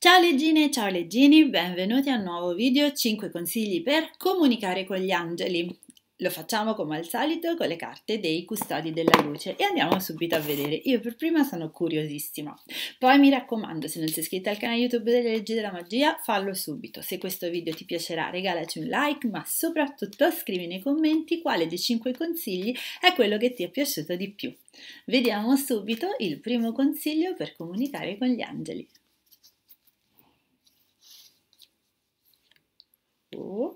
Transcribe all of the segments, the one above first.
Ciao leggine ciao leggini, benvenuti a un nuovo video 5 consigli per comunicare con gli angeli. Lo facciamo come al solito con le carte dei custodi della luce e andiamo subito a vedere. Io per prima sono curiosissima. Poi mi raccomando, se non sei iscritta al canale YouTube delle leggi della magia, fallo subito. Se questo video ti piacerà, regalaci un like, ma soprattutto scrivi nei commenti quale dei 5 consigli è quello che ti è piaciuto di più. Vediamo subito il primo consiglio per comunicare con gli angeli. tu.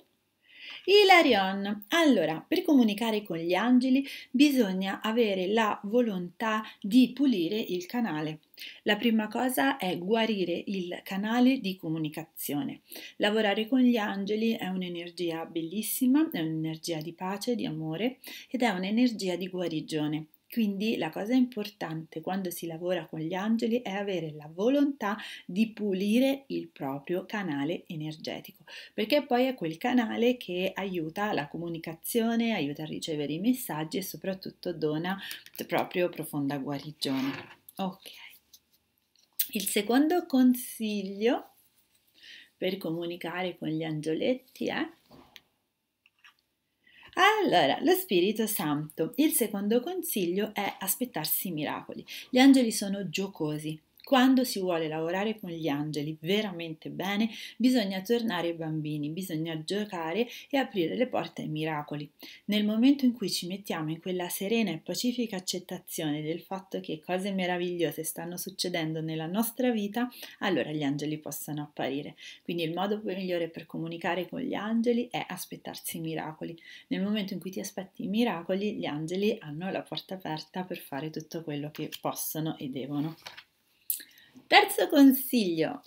Ilarion, allora, per comunicare con gli angeli bisogna avere la volontà di pulire il canale. La prima cosa è guarire il canale di comunicazione. Lavorare con gli angeli è un'energia bellissima, è un'energia di pace, di amore ed è un'energia di guarigione. Quindi la cosa importante quando si lavora con gli angeli è avere la volontà di pulire il proprio canale energetico, perché poi è quel canale che aiuta la comunicazione, aiuta a ricevere i messaggi e soprattutto dona proprio profonda guarigione. Ok. Il secondo consiglio per comunicare con gli angioletti è allora, lo Spirito Santo. Il secondo consiglio è aspettarsi miracoli. Gli angeli sono giocosi, quando si vuole lavorare con gli angeli veramente bene, bisogna tornare ai bambini, bisogna giocare e aprire le porte ai miracoli. Nel momento in cui ci mettiamo in quella serena e pacifica accettazione del fatto che cose meravigliose stanno succedendo nella nostra vita, allora gli angeli possono apparire. Quindi il modo migliore per comunicare con gli angeli è aspettarsi i miracoli. Nel momento in cui ti aspetti i miracoli, gli angeli hanno la porta aperta per fare tutto quello che possono e devono. Terzo consiglio.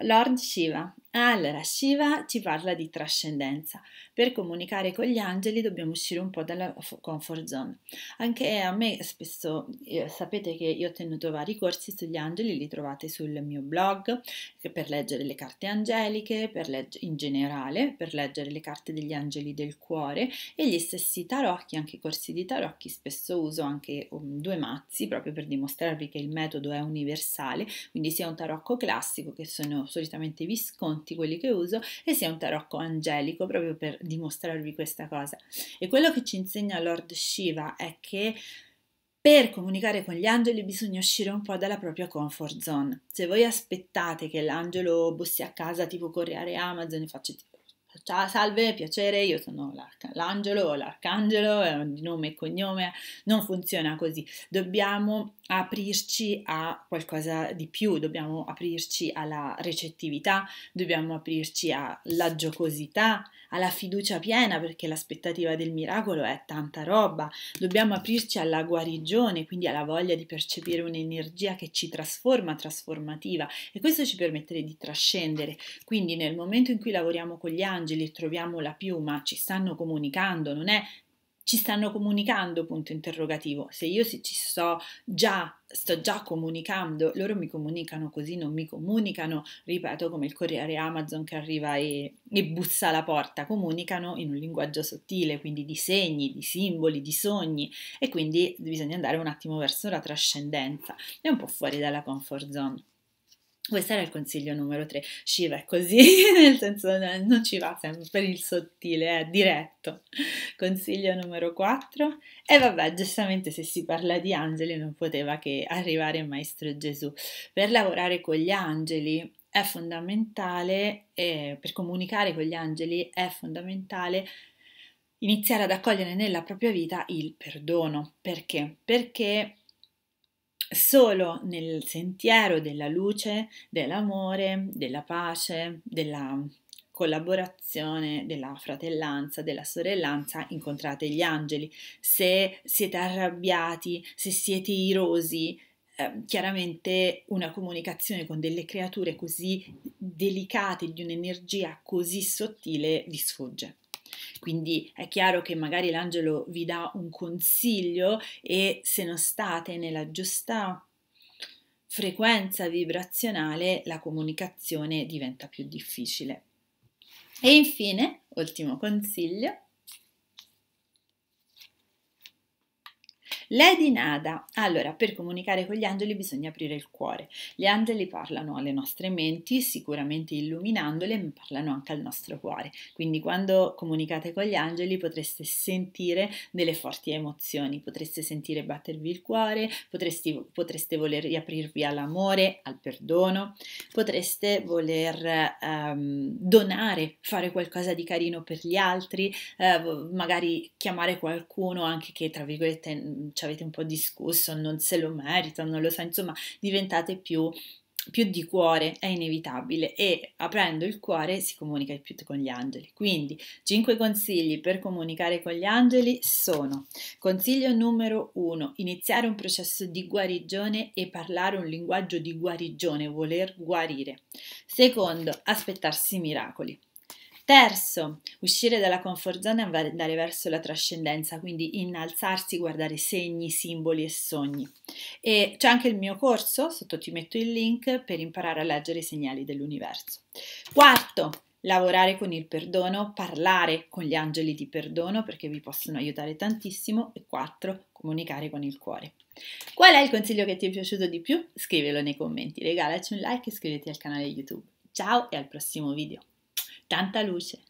Lord Shiva. Allora, Shiva ci parla di trascendenza. Per comunicare con gli angeli dobbiamo uscire un po' dalla comfort zone. Anche a me spesso eh, sapete che io ho tenuto vari corsi sugli angeli, li trovate sul mio blog eh, per leggere le carte angeliche, legge, in generale, per leggere le carte degli angeli del cuore e gli stessi tarocchi, anche i corsi di tarocchi, spesso uso anche um, due mazzi proprio per dimostrarvi che il metodo è universale, quindi sia un tarocco classico che sono solitamente i visconti quelli che uso e sia un tarocco angelico proprio per di mostrarvi questa cosa. E quello che ci insegna Lord Shiva è che per comunicare con gli angeli bisogna uscire un po' dalla propria comfort zone. Se voi aspettate che l'angelo bussi a casa tipo correare Amazon e faccia tipo ciao, salve, piacere, io sono l'angelo o l'arcangelo, è un nome e cognome, non funziona così. Dobbiamo aprirci a qualcosa di più, dobbiamo aprirci alla recettività, dobbiamo aprirci alla giocosità, alla fiducia piena perché l'aspettativa del miracolo è tanta roba, dobbiamo aprirci alla guarigione, quindi alla voglia di percepire un'energia che ci trasforma, trasformativa e questo ci permette di trascendere. Quindi nel momento in cui lavoriamo con gli angeli, angeli, troviamo la piuma, ci stanno comunicando, non è ci stanno comunicando, punto interrogativo. Se io ci sto già, sto già comunicando, loro mi comunicano così, non mi comunicano, ripeto, come il corriere Amazon che arriva e, e bussa alla porta, comunicano in un linguaggio sottile, quindi di segni, di simboli, di sogni e quindi bisogna andare un attimo verso la trascendenza, è un po' fuori dalla comfort zone. Questo era il consiglio numero 3. Shiva è così, nel senso eh, non ci va sempre per il sottile, è eh, diretto. Consiglio numero 4. E vabbè, giustamente se si parla di angeli non poteva che arrivare Maestro Gesù. Per lavorare con gli angeli è fondamentale, eh, per comunicare con gli angeli è fondamentale iniziare ad accogliere nella propria vita il perdono. Perché? Perché Solo nel sentiero della luce, dell'amore, della pace, della collaborazione, della fratellanza, della sorellanza, incontrate gli angeli. Se siete arrabbiati, se siete irosi, ehm, chiaramente una comunicazione con delle creature così delicate, di un'energia così sottile, vi sfugge. Quindi è chiaro che magari l'angelo vi dà un consiglio e se non state nella giusta frequenza vibrazionale la comunicazione diventa più difficile. E infine, ultimo consiglio, Lady Nada, allora per comunicare con gli angeli bisogna aprire il cuore. Gli angeli parlano alle nostre menti, sicuramente illuminandole, ma parlano anche al nostro cuore. Quindi quando comunicate con gli angeli potreste sentire delle forti emozioni, potreste sentire battervi il cuore, potreste, potreste voler riaprirvi all'amore, al perdono, potreste voler um, donare, fare qualcosa di carino per gli altri, eh, magari chiamare qualcuno anche che tra virgolette ci avete un po' discusso, non se lo merita, non lo sa, insomma diventate più più di cuore è inevitabile e aprendo il cuore si comunica più con gli angeli. Quindi cinque consigli per comunicare con gli angeli sono consiglio numero uno, iniziare un processo di guarigione e parlare un linguaggio di guarigione, voler guarire. Secondo, aspettarsi miracoli. Terzo, uscire dalla comfort zone e andare verso la trascendenza, quindi innalzarsi, guardare segni, simboli e sogni. E c'è anche il mio corso, sotto ti metto il link per imparare a leggere i segnali dell'universo. Quarto, lavorare con il perdono, parlare con gli angeli di perdono perché vi possono aiutare tantissimo e quattro, comunicare con il cuore. Qual è il consiglio che ti è piaciuto di più? Scrivilo nei commenti, regalaci un like e iscriviti al canale YouTube. Ciao e al prossimo video. Tanta luce.